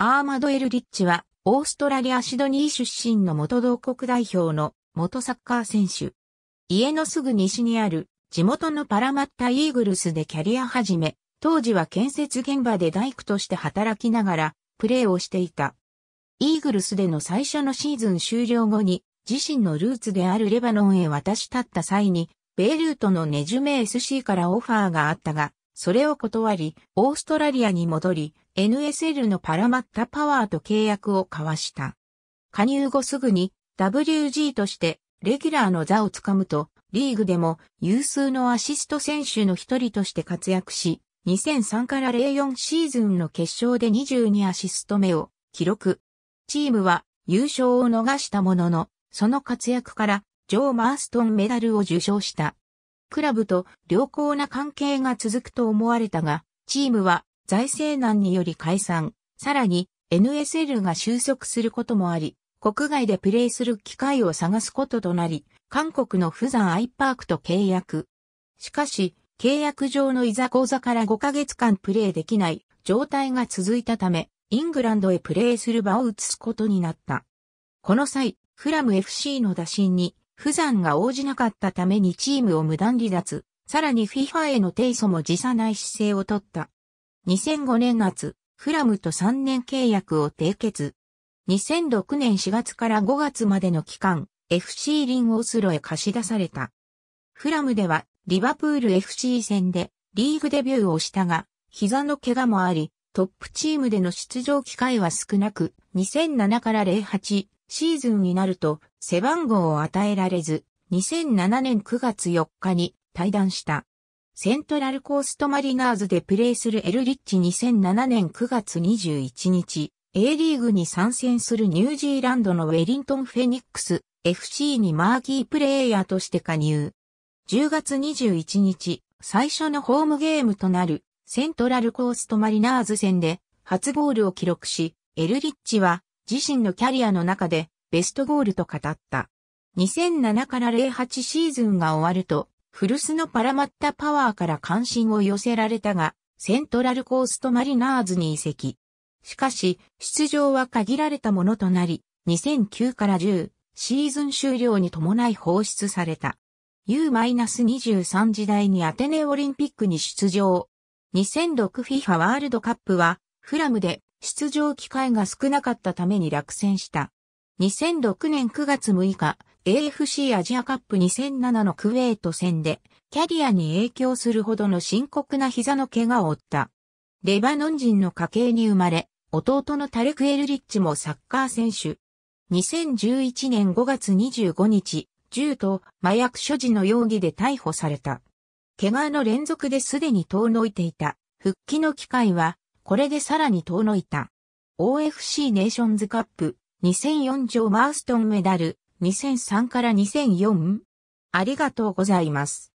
アーマド・エルリッチは、オーストラリア・シドニー出身の元同国代表の元サッカー選手。家のすぐ西にある地元のパラマッタ・イーグルスでキャリア始め、当時は建設現場で大工として働きながらプレーをしていた。イーグルスでの最初のシーズン終了後に自身のルーツであるレバノンへ渡し立った際に、ベイルートのネジュメ SC からオファーがあったが、それを断り、オーストラリアに戻り、NSL のパラマッタパワーと契約を交わした。加入後すぐに WG としてレギュラーの座をつかむと、リーグでも有数のアシスト選手の一人として活躍し、2003から04シーズンの決勝で22アシスト目を記録。チームは優勝を逃したものの、その活躍からジョー・マーストンメダルを受賞した。クラブと良好な関係が続くと思われたが、チームは財政難により解散、さらに NSL が収束することもあり、国外でプレーする機会を探すこととなり、韓国の釜山アイパークと契約。しかし、契約上のいざこざから5ヶ月間プレーできない状態が続いたため、イングランドへプレーする場を移すことになった。この際、フラム FC の打診に不山が応じなかったためにチームを無断離脱、さらに FIFA への提訴も辞さない姿勢をとった。2005年夏、フラムと3年契約を締結。2006年4月から5月までの期間、FC リンオスロへ貸し出された。フラムでは、リバプール FC 戦でリーグデビューをしたが、膝の怪我もあり、トップチームでの出場機会は少なく、2007から08、シーズンになると背番号を与えられず、2007年9月4日に退団した。セントラルコーストマリナーズでプレーするエルリッチ2007年9月21日、A リーグに参戦するニュージーランドのウェリントン・フェニックス FC にマーキープレイヤーとして加入。10月21日、最初のホームゲームとなるセントラルコーストマリナーズ戦で初ゴールを記録し、エルリッチは自身のキャリアの中でベストゴールと語った。2007から08シーズンが終わると、古巣のパラマッタパワーから関心を寄せられたが、セントラルコーストマリナーズに移籍。しかし、出場は限られたものとなり、2009から10シーズン終了に伴い放出された。U-23 時代にアテネオリンピックに出場。2006FIFA ワールドカップは、フラムで出場機会が少なかったために落選した。2006年9月6日、AFC アジアカップ2007のクウェート戦で、キャリアに影響するほどの深刻な膝の怪我を負った。レバノン人の家系に生まれ、弟のタレク・エルリッチもサッカー選手。2011年5月25日、銃と麻薬所持の容疑で逮捕された。怪我の連続ですでに遠のいていた。復帰の機会はこれでさらに遠のいた。OFC ネーションズカップ、2004条マーストンメダル、2003から2004。ありがとうございます。